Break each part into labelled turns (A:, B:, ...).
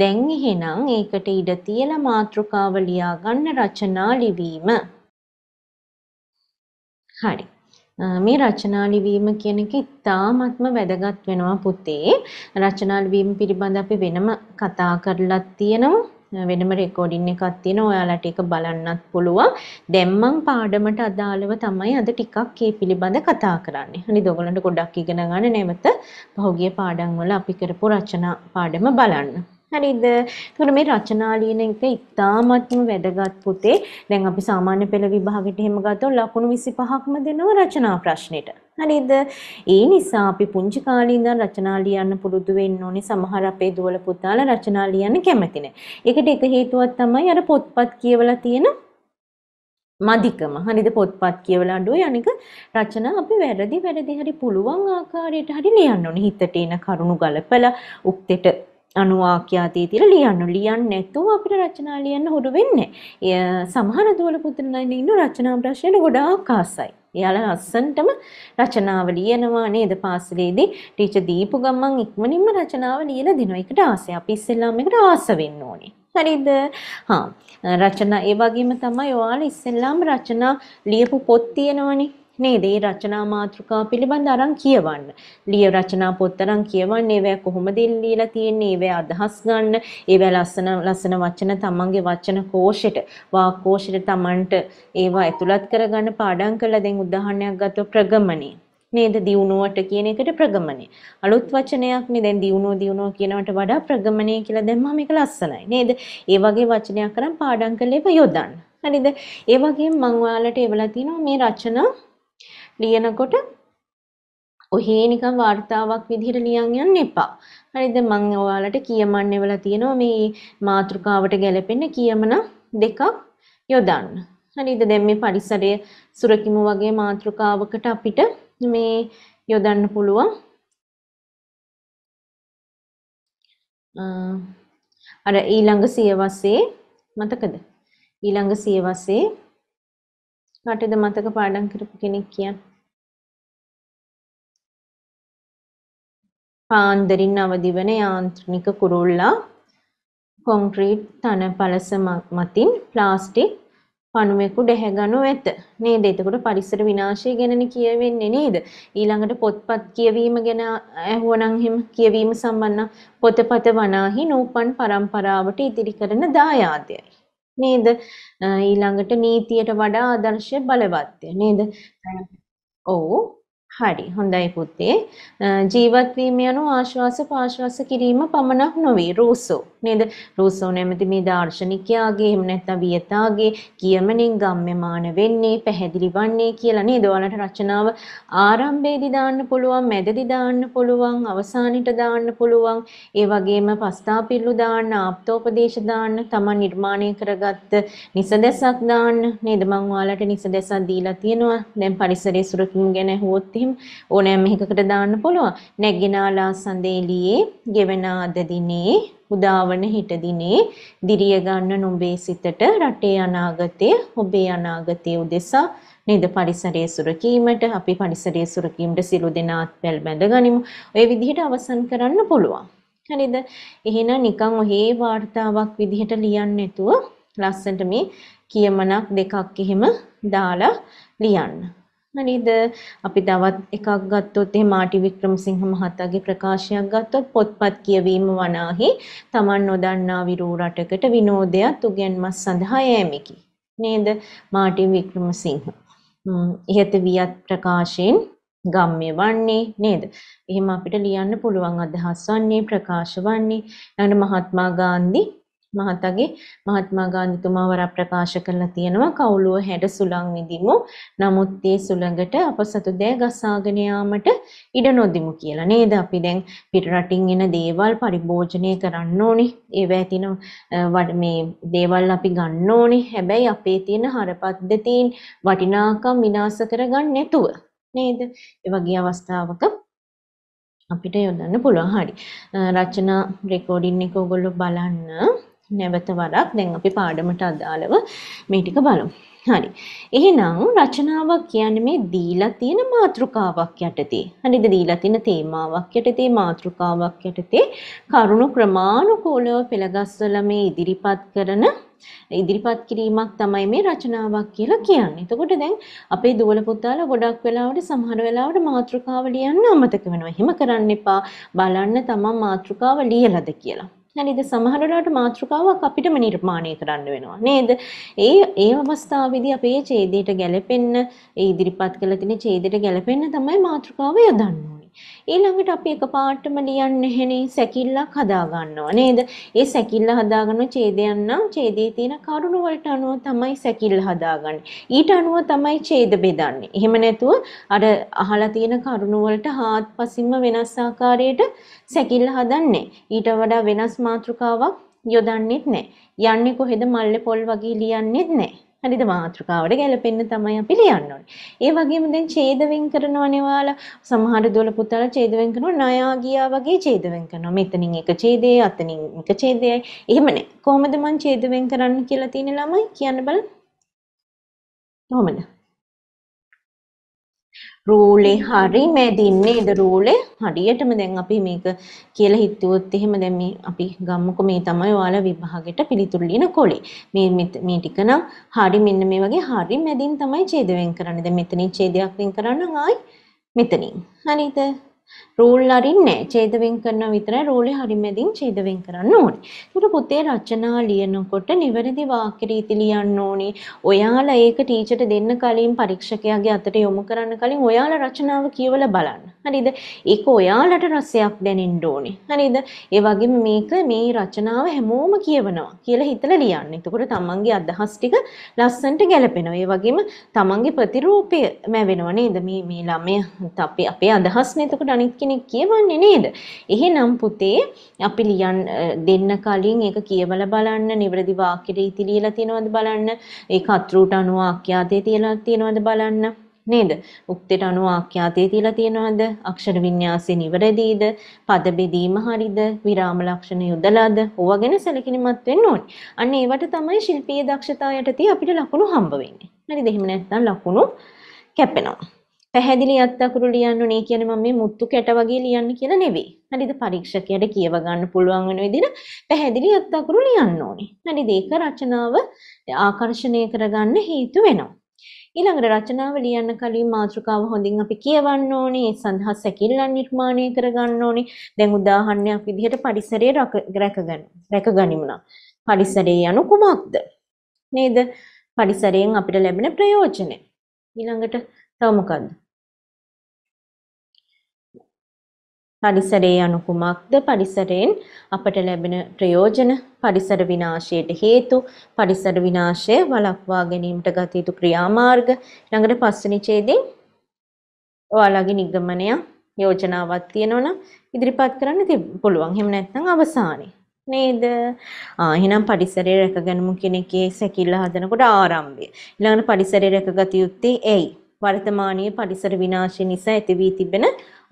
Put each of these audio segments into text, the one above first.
A: දැන් එහෙනම් ඒකට ඉඩ තියලා මාතෘකාව ලියා ගන්න රචනා ලිවීම. හරි. මේ රචනා ලිවීම කියන එක ඉතාමත්ම වැදගත් වෙනවා පුතේ. රචනා ලිවීම පිළිබඳ අපි වෙනම කතා කරලා තියෙනවා. වෙනම රෙකෝඩින් එකක් තියෙනවා ඔයාලට ඒක බලන්නත් පුළුවන් දැන් මම පාඩමට අදාළව තමයි අද ටිකක් ඒ පිළිබඳ කතා කරන්නේ හරිද ඔයගොල්ලන්ට ගොඩක් ඉගෙන ගන්න නැවත පහුගිය පාඩම් වල අපි කරපු රචනා පාඩම බලන්න හරිද? එතකොට මේ රචනා ලියන එක ඉතාමත්ම වැදගත් පුතේ. දැන් අපි සාමාන්‍ය පෙළ විභාගෙට එහෙම ගත්තොත් ලකුණු 25ක්ම දෙනවා රචනා ප්‍රශ්නෙට. හරිද? ඒ නිසා අපි පුංචි කාලේ ඉඳන් රචනා ලියන්න පුරුදු වෙන්න ඕනේ. සමහර අපේ දුවල පුතාලා රචනා ලියන්න කැමති නැහැ. ඒකට එක හේතුවක් තමයි අර පොත්පත් කියවලා තියෙන මදිකම. හරිද? පොත්පත් කියවලා අඩුයි. අනික රචනා අපි වැරදි වැරදි හරි පුළුවන් ආකාරයට හරි ලියන්න ඕනේ. හිතට එන කරුණු ගලපලා උක්තෙට අනුවාක්‍යාතී තියලා ලියන්න. ලියන්න නැතුව අපිට රචනා ලියන්න හුරු වෙන්නේ. සමහර දුවල පුදුරණන් ඉන්න රචනා ප්‍රශ්න ගොඩාක් ආසයි. එයාලා ලස්සනටම රචනාව ලියනවා නේද පාසලේදී ටීචර් දීපු ගමන් ඉක්මනින්ම රචනාව ලියලා දෙනවා. ඒකට ආසයි. අපි ඉස්සෙල්ලාම ඒකට ආස වෙන්න ඕනේ. හරිද? හා රචනා ඒ වගේම තමයි ඔයාලා ඉස්සෙල්ලාම රචනා ලියපු පොත් තියෙනවනේ. නේද? ඒ රචනා මාතෘකා පිළිබඳ අරන් කියවන්න. ලිය රචනා පොත් අරන් කියවන්න. ඒවැ කොහොමද ලියලා තියෙන්නේ? ඒවැ අදහස් ගන්න. ඒවැ ලස්සන ලස්සන වචන තමන්ගේ වචන කෝෂෙට, වාක් කෝෂෙට තමන්ට ඒවා ඇතුළත් කරගන්න පාඩම් කළා. දැන් උදාහරණයක් ගත්තොත් ප්‍රගමනේ. නේද දියුණුවට කියන එකට ප්‍රගමනය. අලුත් වචනයක් නේ දැන් දියුණුව දියුණුව කියනවට වඩා ප්‍රගමනය කියලා දැම්මම මේක ලස්සනයි. නේද? ඒ වගේ වචනයක් කරන් පාඩම් කරලා ඒව යොදන්න. හරිද? ඒ වගේම මම ඔයාලට එවලා තිනවා මේ රචනා ලියනකොට ඔහේ නිකන් වார்த்தාවක් විදිහට ලියන් යන්න එපා. හරිද? මම ඔයාලට කියමන්න වෙලා තියෙනවා මේ මාතෘකාවට ගැලපෙන කියමන දෙකක් යොදන්න. හරිද?
B: දැන් මේ පරිසරය සුරකිමු වගේ මාතෘකාවකට අපිට මේ යොදන්න පුළුවන්. අර ඊළඟ සියවසේ මතකද? ඊළඟ සියවසේ කාටද මතක පාඩම් කරපු කෙනෙක් කියන්නේ? පාන්දරින් අවදිවන යාන්ත්‍රනික කුරුල්ලා
A: කොන්ක්‍රීට් තන පලස මතින් ප්ලාස්ටික් පණුවෙකු ඩැහැගනු ඇත නේද එතකොට පරිසර විනාශය ගැන කියවෙන්නේ නේද ඊළඟට පොත්පත් කියවීම ගැන ඇහුවනම් හිම කියවීම සම්බන්ධ පොතපත වනාහි නූපන් පරම්පරාවට ඉදිරි කරන දායාදයයි නේද ඊළඟට නීතියට වඩා ආදර්ශය බලවත්ය නේද ඔව් හරි හොඳයි පුතේ ජීවත් වීම යනු ආශ්වාස පාශ්වාස කිරීම පමණක් නොවේ රූසෝ නේද? රූසෝ නැමැති මේ දාර්ශනිකයාගේ එහෙම නැත්නම් වියතාගේ කියමනින් ගම්ම්‍යමාන වෙන්නේ, පැහැදිලි වන්නේ කියලා නේද? ඔයාලට රචනාව ආරම්භයේදී දාන්න පුළුවන්, මැදදී දාන්න පුළුවන්, අවසානෙට දාන්න පුළුවන්. ඒ වගේම පස්තාපිල්ලු දාන්න, ආප්තෝපදේශ දාන්න, තමන් නිර්මාණය කරගත්ත නිසදැසක් දාන්න නේද? මම ඔයාලට නිසදැසක් දීලා තියෙනවා. දැන් පරිසරයේ සුරකින් ගැන හුවොත් එහෙම ඕනෑම එකකට දාන්න පුළුවන්. නැගිනාලා සඳේලියේ ගෙවන අද දිනේ උදාවන හිට දිනේ දිරිය ගන්න නුඹේ සිතට රටේ අනාගතය ඔබේ අනාගතය උදෙසා නේද පරිසරයේ සුරකීමට අපි පරිසරයේ සුරකීමට සිළු දෙනාත් පැල් බැඳගනිමු. ඔය විදිහට අවසන් කරන්න පුළුවන්. හරිද? එහෙනම් නිකන් ඔහේ වார்த்தාවක් විදිහට ලියන්න නැතුව ලස්සනට මේ කියමනක් දෙකක් එහෙම දාලා ලියන්න. නේද? අපි තවත් එකක් ගත්තොත් එහෙම ආටි වික්‍රමසිංහ මහතාගේ ප්‍රකාශයක් ගත්තොත් පොත්පත් කියවීම වනාහි Taman නොදන්නා විරූ රටකට විනෝදයක් උගන්වස් සඳහා යෑමකි. නේද? මාටි වික්‍රමසිංහ. ඉහත වියත් ප්‍රකාශයෙන් ගම්ම්‍ය වන්නේ නේද? එහෙම අපිට ලියන්න පුළුවන් අදහස් වන්නේ ප්‍රකාශ වන්නේ. ඊළඟට මහත්මා ගාන්ධි මහතාගේ මහත්මා ගාන්ධිතුමා වරක් ප්‍රකාශ කරලා තියෙනවා කවුළුව හැඩ සුළං විදිමු නමුත් ඒ සුළඟට අප සතු දෑ ගසාගෙන යාමට ඉඩ නොදිමු කියලා නේද අපි දැන් පිටරටින් එන දේවල් පරිභෝජනය කරන්න ඕනේ ඒව ඇතින මේ දේවල් අපි ගන්න ඕනේ හැබැයි අපේ තියෙන හරපද්ධතීන් වටිනාකම් විනාශ කරගන්න නැතුව නේද ඒ වගේ අවස්ථාවක අපිට යොදන්න පුළුවන් හරි රචනා රෙකෝඩින් එක ඔයගොල්ලෝ බලන්න නැවත වරක් දැන් අපි පාඩමට අදාළව මේ ටික බලමු. හරි. එහෙනම් රචනාවක් කියන්නේ මේ දීලා තියෙන මාතෘකාවක් යටතේ. හරිද? දීලා තියෙන තේමාවක් යටතේ මාතෘකාවක් යටතේ කරුණු ක්‍රමානුකූලව පෙළගස්වලා මේ ඉදිරිපත් කරන ඉදිරිපත් කිරීමක් තමයි මේ රචනාවක් කියලා කියන්නේ. එතකොට දැන් අපේ දුවල පුතාලා ගොඩක් වෙලාවට සමහර වෙලාවට මාතෘකාව ලියන්න අමතක වෙනවා. එහෙම කරන්න එපා. බලන්න තමන් මාතෘකාව ලියලාද කියලා. හරිද සමහර වෙලාවට මාතෘකාවක් අපිටම නිර්මාණය කරන්න වෙනවා නේද? ඒ ඒ අවස්ථාවේදී අපේ ඡේදයට ගැලපෙන්න, ඒ ඉදිරිපත් කළ තියෙන ඡේදයට ගැලපෙන්න තමයි මාතෘකාව යොදන්න ඊළඟට අපි එකපාරටම ලියන්නේ එහෙනේ සැකිල්ලක් හදා ගන්නවා නේද? ඒ සැකිල්ල හදාගන්න ඡේදයන් නම් ඡේදයේ තියෙන කරුණු වලට අනුව තමයි සැකිල්ල හදාගන්නේ. ඊට අනුව තමයි ඡේද බෙදන්නේ. එහෙම නැතුව අර අහලා තියෙන කරුණු වලට හාත්පසින්ම වෙනස් ආකාරයට සැකිල්ල හදන්නේ. ඊට වඩා වෙනස් මාතෘකාවක් යොදන්නේත් නැහැ. යන්නේ කොහෙද මල්ලේ පොල් වගේ ලියන්නේත් නැහැ. හරිද මාතෘකාවට ගැලපෙන්න තමයි අපි ලියන්න ඕනේ. ඒ වගේම දැන් ඡේදවෙන් කරනවනේ ඔයාලා සමහර දොල පුතාලා ඡේදවෙන් කරනවා ණයා ගියා වගේ ඡේදවෙන් කරනවා. මෙතනින් එක ඡේදයයි අතනින් එක ඡේදයයි. එහෙම නෑ. කොහොමද මං ඡේදවෙන් කරන්න කියලා තියෙන ළමයි කියන්න බලන්න.
B: කොහොමද? රූලේ හරි මැදින්නේ ඉද
A: රූලේ හරියටම දැන් අපි මේක කියලා හිතුවොත් එහෙම දැන් මේ අපි ගම්මුකෝ මේ තමයි ඔයාලා විභාගෙට පිළිතුරු ලියන කොලේ මේ මේ ටික නම් හරි මෙන්න මේ වගේ හරි මැදින් තමයි ඡේද වෙන් කරන්නේ දැන් මෙතනින් ඡේදයක් වෙන් කරන්න නම් ආයි මෙතනින් හරිද රූල් අරින්නේ ඡේද වෙන් කරන විතරයි රූලේ හරිමැදින් ඡේද වෙන් කරන්න ඕනේ. ඒකට පුතේ රචනා ලියනකොට නිවැරදි වාක්‍ය රීති ලියන්න ඕනේ. ඔයාලා ඒක ටීචර්ට දෙන්න කලින් පරීක්ෂකයාගේ අතට යොමු කරන්න කලින් ඔයාලා රචනාව කියවලා බලන්න. හරිද? ඒක ඔයාලට රසයක් දැනෙන්න ඕනේ. හරිද? ඒ වගේම මේක මේ රචනාව හැමෝම කියවනවා කියලා හිතලා ලියන්න. එතකොට තමන්ගේ අදහස් ටික ලස්සනට ගැලපෙනවා. ඒ වගේම තමන්ගේ ප්‍රතිරූපය මැවෙනවා නේද? මේ මේ ළමයා අපි අපේ අදහස්නේ එතකොට අනිත් කෙනෙක් කියවන්නේ නේද? එහෙනම් පුතේ අපි ලියන්න දෙන්න කලින් ඒක කියවලා බලන්න, නිවැරදි වාක්‍යෙට ඉති ලියලා තියෙනවද බලන්න, ඒක අත්‍රූට අනුව ආඛ්‍යාතේ තියලා තියෙනවද බලන්න. නේද? උක්තේට අනුව ආඛ්‍යාතය තියලා තියෙනවද? අක්ෂර වින්‍යාසය නිවැරදිද? පද බෙදීම හරිද? විරාම ලක්ෂණ යොදලාද? ඕවා ගැන සැලකිලිමත් වෙන්න ඕනේ. අන්න ඒවට තමයි ශිල්පීය දක්ෂතා යටතේ අපිට ලකුණු හම්බ වෙන්නේ. හරිද? එහෙම නැත්නම් ලකුණු කැපෙනවා. පැහැදිලි අත්අකුරු ලියන්න ඕනේ කියන්නේ මම මේ මුත්තු කැට වගේ ලියන්න කියලා නෙවෙයි. හරිද? පරීක්ෂකයාට කියව ගන්න පුළුවන් වෙන විදිහට පැහැදිලි අත්අකුරු ලියන්න ඕනේ. හරිද? ඒක රචනාව ආකර්ෂණය කරගන්න හේතු වෙනවා. ඊළඟට රචනාව ලියන්න කලින් මාතෘකාව හොඳින් අපි කියවන්න ඕනේ. ඒ සඳහා සැකිල්ලන් නිර්මාණය කරගන්න ඕනේ. දැන් උදාහරණයක් විදිහට පරිසරය රැකගන්න. රැකගනිමු නම්.
B: පරිසරය යනු කුමක්ද? නේද? පරිසරයෙන් අපිට ලැබෙන ප්‍රයෝජන. ඊළඟට තව මොකද්ද? පරිසරයේ අනුකුමක්ද පරිසරයෙන් අපට ලැබෙන ප්‍රයෝජන
A: පරිසර විනාශයට හේතු පරිසර විනාශය වළක්වා ගැනීමට ගත යුතු ක්‍රියාමාර්ග ළඟට පස්වෙනි ඡේදයෙන් ඔයාලගේ නිගමනය යෝජනාවක් තියෙනවනම් ඉදිරිපත් කරන්න පුළුවන්. එහෙම නැත්නම් අවසානයේ නේද? ආ එහෙනම් පරිසරය රැකගැනීම කියන එකේ සැකිල්ල හදනකොට ආරම්භය. ඊළඟට පරිසරය රැකගත යුත්තේ ඇයි? වර්තමානයේ පරිසර විනාශය නිසා ඇති වී තිබෙන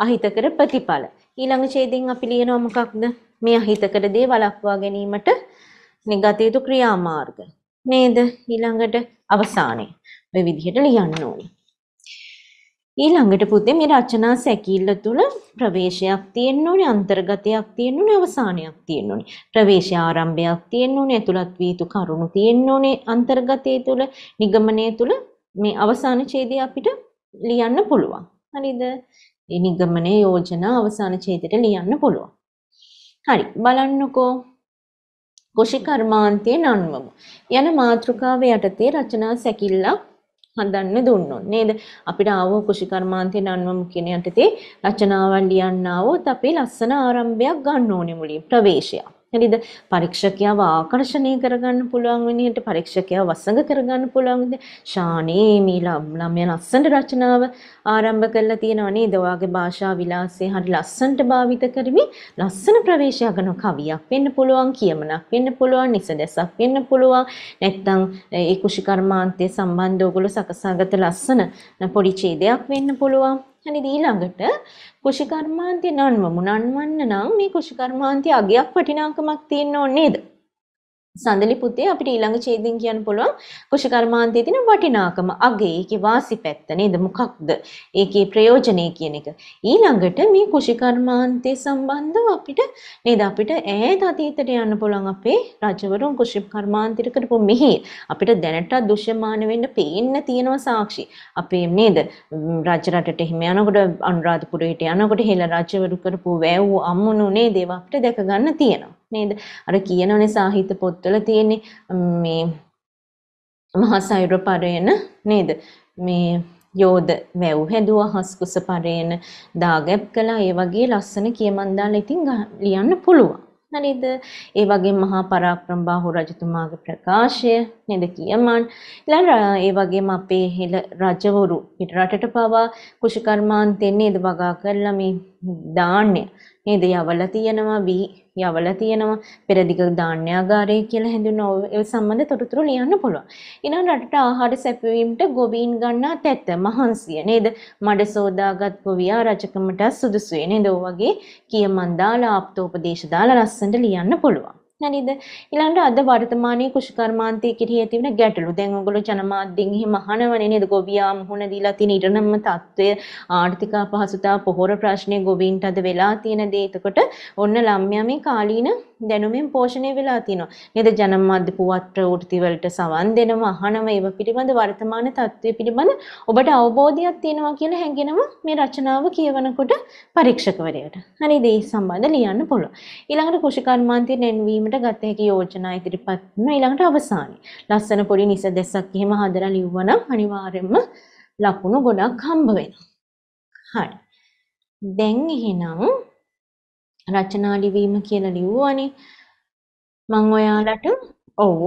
A: අහිතකර ප්‍රතිඵල. ඊළඟ ඡේදයෙන් අපි ලියනවා මොකක්ද? මේ අහිතකර දේ වළක්වා ගැනීමට ගත යුතු ක්‍රියාමාර්ග. නේද? ඊළඟට අවසානය. ඔය විදිහට ලියන්න ඕනේ. ඊළඟට පුතේ මේ රචනා සැකීල්ල තුල ප්‍රවේශයක් තියෙන්න ඕනේ අන්තර්ගතයක් තියෙන්න ඕනේ අවසානයක් තියෙන්න ඕනේ ප්‍රවේශය ආරම්භයක් තියෙන්න ඕනේ ඇතුළත් වී යුතු කරුණු තියෙන්න ඕනේ අන්තර්ගතය තුල නිගමනය තුල මේ අවසාන ඡේදය අපිට ලියන්න පුළුවන් හරිද ඒ නිගමනයේ යෝජනා අවසාන ඡේදයට ලියන්න පුළුවන්. හරි බලන්නකෝ කොෂි කර්මාන්තයේ නන්වම යන මාතෘකාව යටතේ රචනා සැකිල්ලක් හදන්න දුන්නොත් නේද අපිට ආව කුෂි කර්මාන්තේ නන්වම කියන යටතේ රචනාවන් ලියන්න આવොත් අපි ලස්සන ආරම්භයක් ගන්න ඕනේ මුලින් ප්‍රවේශයක් හරිද? පරීක්ෂකයාව ආකර්ෂණය කරගන්න පුළුවන් විදිහට පරීක්ෂකයාව වසඟ කරගන්න පුළුවන් විදිහ ශානේ මේ ළමයා ලස්සන රචනාව ආරම්භ කරලා තියෙනවා නේද? ඔයාගේ භාෂා විලාසය හරි ලස්සනට භාවිත කරමින් ලස්සන ප්‍රවේශයක් කරන කවියක් වෙන්න පුළුවන්, කියමනක් වෙන්න පුළුවන්, නිසදැසක් වෙන්න පුළුවන්. නැත්නම් ඒ කුෂිකර්මාන්තය සම්බන්ධව ඔයගොල්ලෝ සකසාගත ලස්සන පොඩි ඡේදයක් වෙන්න පුළුවන්. හනි දීළඟට කුෂිකර්මාන්තය නන්වමු නන්වන්න නම් මේ කුෂිකර්මාන්තය අගයක් වටිනාකමක් තියෙන්න ඕනේද. සඳලි පුතේ අපිට ඊළඟ ඡේදයෙන් කියන්න පුළුවන් කුෂ කර්මාන්තයේ තියෙන වටිනාකම අගේ ඒකේ වාසි පැත්ත නේද මොකක්ද ඒකේ ප්‍රයෝජනේ කියන එක ඊළඟට මේ කුෂ කර්මාන්තේ සම්බන්ධව අපිට නේද අපිට ඈත අතීතයට යන්න පුළුවන් අපේ රජවරුන් කුෂ කර්මාන්තයට කරපු මෙහි අපිට දැනට දුෂ්‍යමාන වෙන්න පේන්න තියෙනවා සාක්ෂි අපේ නේද රජ රටට එහෙම යනකොට අනුරාධපුරයට යනකොට හෙළ රජවරු කරපු වැව් අම්මුණු නේද ඒවා අපිට දැක ගන්න තියෙනවා නේද? අර කියනවනේ සාහිත්‍ය පොත්වල තියෙන්නේ මේ මහසයුර පරයන නේද? මේ යෝධ වැව් හැදුවා හස් කුස පරයන දාගැප් කළා ඒ වගේ ලස්සන කියමන් දාලා ඉතින් ලියන්න පුළුවන්. නේද? ඒ වගේ මහා පරාක්‍රමබාහු රජතුමාගේ ප්‍රකාශය නේද කියමන්. ඊළඟ ඒ වගේම අපේ හෙළ රජවරු පිටරටට පවා කුෂිකර්මාන්තයෙන් නේද වගා කරලා මේ දාන්නේ නේද යවල තියෙනවා වී යවල තියෙනවා පෙරදිග ධාන්‍යාගාරය කියලා හැඳුන ඒ සම්බන්ධ තොරතුරු ලියන්න පුළුවන්. ඊළඟ රටට ආහාර සැපයීමට ගොවීන් ගන්නා තැත මහන්සිය නේද? මඩ සෝදාගත් ගොවියා රජකමට සුදුසුයි නේද? ඔය වගේ කියමන් දාලා ආප්තෝපදේශ දාලා ලස්සනට ලියන්න පුළුවන්. නේද? ඊළඟට අද වර්තමානයේ කුෂ්කර්මාන්තයේ කෙරෙහි ඇතිවන ගැටලු. දැන් ඔයගොල්ලෝ ජනමාධ්‍යෙන් එහෙම අහනවනේ නේද? ගොවියා මුහුණ දීලා තියෙන ඉරණම තත්ත්වය, ආර්ථික අපහසුතාව, පොහොර ප්‍රශ්නේ ගොවීන්ට අද වෙලා තියෙන දේ. එතකොට ඔන්න ළම්යා මේ කාලීන දැනුමින් පෝෂණය වෙලා තියෙනවා. නේද? ජනමාධ්‍ය පුවත් ප්‍රවෘත්ති වලට සවන් දෙනවා, අහනවා ඒව පිළිබඳ වර්තමාන තත්ත්වය පිළිබඳ ඔබට අවබෝධයක් තියෙනවා කියලා හැඟෙනවා මේ රචනාව කියවනකොට පරීක්ෂකවරයාට. හරි ඒ සම්බන්ධ ලියන්න පුළුවන්. ඊළඟට කුෂිකර්මාන්තය නෙන්වීමට ගත හැකි යෝජනා ඉදිරිපත් කරන ඊළඟට අවසානයේ. ලස්සන පොඩි නිසදැස්සක් එහෙම හදලා ලියුවනම් අනිවාර්යයෙන්ම ලකුණු ගොඩක් හම්බ වෙනවා. හරි. දැන්
B: එහෙනම් රචනා ලිවීම කියලා ලිව්වානේ. මම ඔයාලට ඔව්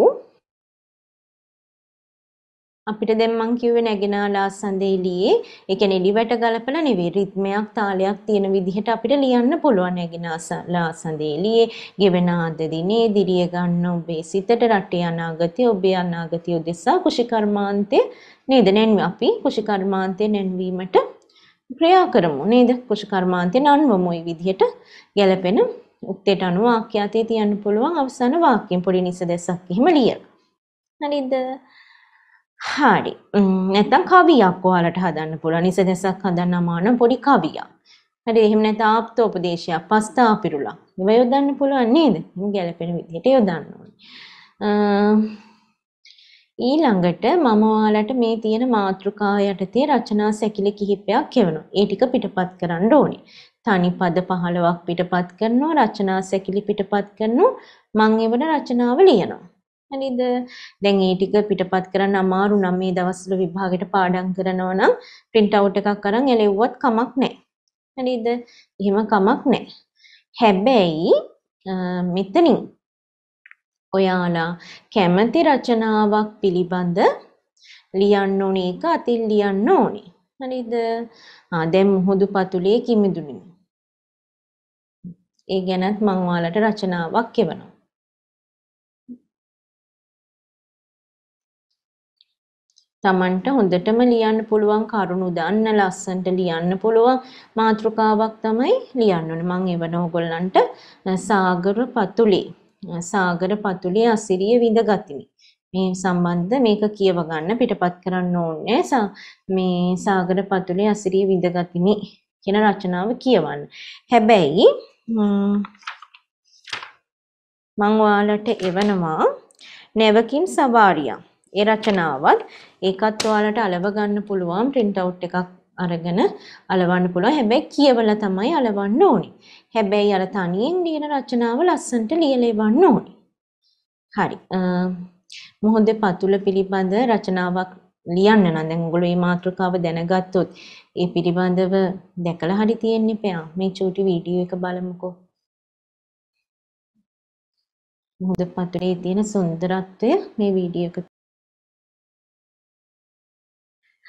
B: අපිට දැන් මං
A: කිව්වේ නැගෙනාලා සඳේ ලියේ ඒ කියන්නේ ලිවට ගලපලා නෙවෙයි රිද්මයක් තාලයක් තියෙන විදිහට අපිට ලියන්න පුළුවන් නැගෙනාලා සඳේ ලියේ ගෙවෙන අද දිනේ දිරිය ගන්න ඔබේ සිතට රටේ අනාගතය ඔබේ අනාගතය උදෙසා කුෂිකර්මාන්තේ නේද නැන්වි අපි කුෂිකර්මාන්තේ නැන්වීමට ක්‍රියා කරමු නේද? කුෂ කර්මාන්තයෙන් අන්වමු විදිහට ගැලපෙන උක්තයට අනුව ආඛ්‍යාතේ තියන්න පුළුවන් අවසාන වාක්‍යයෙන් පොඩි නිසදැසක් එහෙම ලියලා. හරිද? හරි. නැත්තම් කවියක් ඔයාලට හදන්න පුළුවන්. නිසදැසක් හදන්න අමාන පොඩි කවියක්. හරි. එහෙම නැත්නම් ආප්තෝපදේශයක්, පස්තාපිරුලක්. මේවා යොදන්න පුළුවන් නේද? ගැලපෙන විදිහට යොදන්න ඕනේ. ඊළඟට මම ඔයාලට මේ තියෙන මාතෘකා යටතේ රචනා සැකිලි කිහිපයක් කියවනවා. ඒ ටික පිටපත් කරන්න ඕනේ. තනි පද 15ක් පිටපත් කරනවා, රචනා සැකිලි පිටපත් කරනවා, මම ඒවන රචනාව ලියනවා. හරිද? දැන් ඒ ටික පිටපත් කරන්න අමාරු නම් මේ දවස්වල විභාගෙට පාඩම් කරනවා නම් print out එකක් අරන් එලෙව්වත් කමක් නැහැ. හරිද? එහෙම කමක් නැහැ. හැබැයි මෙතනින් ඔයාලා කැමති රචනාවක් පිළිබඳ ලියන්න ඕනේ එක අතින් ලියන්න ඕනේ. හරිද? ආ දැන් මුහුදු පතුලේ කිමිදුනි.
B: ඒ ගැනත් මම ඔයාලට රචනාවක් කියවනවා. තමන්ට හොඳටම ලියන්න පුළුවන් කරුණු දන්න ලස්සන්ට ලියන්න පුළුවන් මාතෘකාවක්
A: තමයි ලියන්න ඕනේ. මම ඒවන ඕගොල්ලන්ට සාගර පතුලේ සාගර පතුලේ අසිරිය විඳ ගතිමි. මේ සම්බන්ධ මේක කියව ගන්න පිටපත් කරන්න ඕනේ මේ සාගර පතුලේ අසිරිය විඳ ගතිමි කියන රචනාව කියවන්න. හැබැයි මම ඔයාලට එවනවා නැවකින් සවාරියා. ඒ රචනාවත් ඒකත් ඔයාලට අලව ගන්න පුළුවන් print out එකක් අරගෙන අලවන්න පුළුවන්. හැබැයි කියවලා තමයි අලවන්න ඕනේ. හැබැයි අර තනියෙන් ලියන රචනාව ලස්සනට ලියලා එවන්න ඕනේ. හරි. මොහොතේ පතුල පිළිබඳ රචනාවක් ලියන්න නම් දැන් ඔයගොල්ලෝ මේ මාතෘකාව දැනගත්තොත් ඒ පිළිබඳව දැකලා හරි තියෙන්න එපා.
B: මේ චූටි වීඩියෝ එක බලමුකෝ. මොහොත පතුලේ තියෙන සුන්දරත්වය මේ වීඩියෝ එක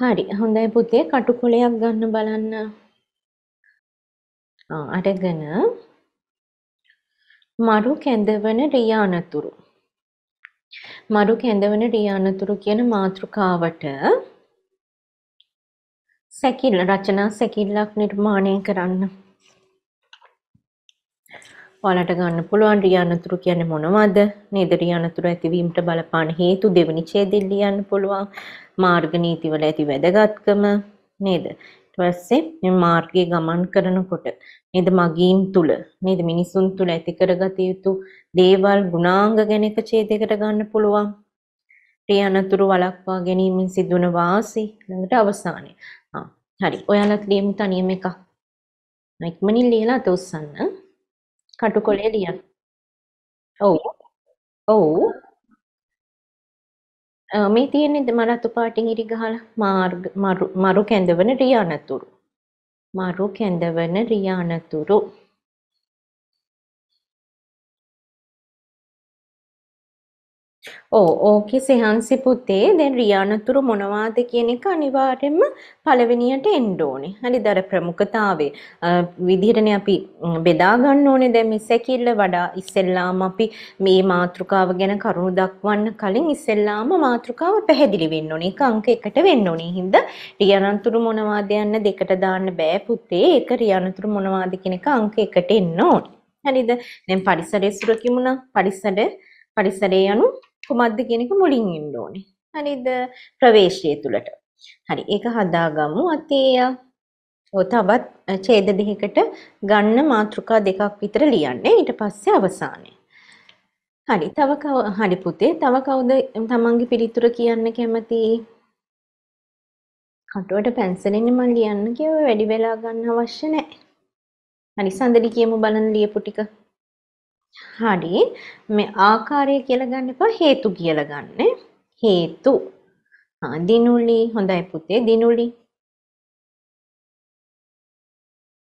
B: හරි හොඳයි පුතේ කටුකොලයක් ගන්න බලන්න.
A: අරගෙන මරු කැඳවන රියානතුරු මරු කැඳවන රියානතුරු කියන මාතෘකාවට සැකිල්ල රචනා සැකිල්ලක් නිර්මාණය කරන්න. ඔයාලට ගන්න පුළුවන් රියානතුරු කියන්නේ මොනවද? නේද රියානතුරු ඇතිවීමට බලපාන හේතු දෙවෙනි ඡේදෙල් ලියන්න පුළුවන්. මාර්ග නීතිවල ඇති වැදගත්කම නේද? ඊට පස්සේ මේ මාර්ගයේ ගමන් කරනකොට නේද මගීම් තුල නේද මිනිසුන් තුල ඇති කරගත යුතු දේවල් ගුණාංග ගැන එක ඡේදයකට ගන්න පුළුවන්. රියානතුරු වළක්වා ගැනීමෙන් සිදුවන වාසි
B: ළඟට අවසානය. හරි. ඔයාලත් ලියමු තනියම එකක්. ඉක්මනින් ලියලා අත උස්සන්න. කටුකොලේ ලියන්න. ඔව්. ඔව්. අ, මේ තියෙන්නේ මර අතු පාටින් ඉරි ගහලා මාර්ග මරු මරු කැඳවන රියානතුරු. මරු කැඳවන රියානතුරු. ඕ ඕකේ සෙහන්සි පුතේ දැන් රියානතුරු මොනවාද කියන
A: එක අනිවාර්යයෙන්ම පළවෙනියට එන්න ඕනේ. හරිද? අර ප්‍රමුඛතාවය විදිහටනේ අපි බෙදා ගන්න ඕනේ. දැන් මේ සැකිල්ල වඩා ඉස්සෙල්ලාම අපි මේ මාතෘකාව ගැන කරුණු දක්වන්න කලින් ඉස්සෙල්ලාම මාතෘකාව පැහැදිලි වෙන්න ඕනේ. එක අංක එකට වෙන්න ඕනේ. හින්දා රියානතුරු මොනවාද යන්න දෙකට දාන්න බෑ පුතේ. ඒක රියානතුරු මොනවාද කියන එක අංක එකට එන්න ඕනේ. හරිද? දැන් පරිසරය සුරකිමුණා. පරිසර පරිසරය යනු කුමක්ද කියනක මුලින් ඉන්න ඕනේ. හරිද? ප්‍රවේශය තුලට. හරි. ඒක හදාගමු. අතේය. තවත් ඡේද දෙකකට ගන්න මාතෘකා දෙකක් විතර ලියන්නේ. ඊට පස්සේ අවසානයේ. හරි. තව හරි පුතේ. තව කවුද තමන්ගේ පිළිතුර කියන්න කැමති? කටුවට පැන්සලෙන් මම ලියන්න කිව්ව වැඩි වෙලා ගන්න අවශ්‍ය නැහැ. හරි. සඳලි කියමු බලන්න ලියපු ටික. හරි මේ ආකාරය
B: කියලා ගන්න එපා හේතු කියලා ගන්න. හේතු. හා දිනුලි හොඳයි පුතේ දිනුලි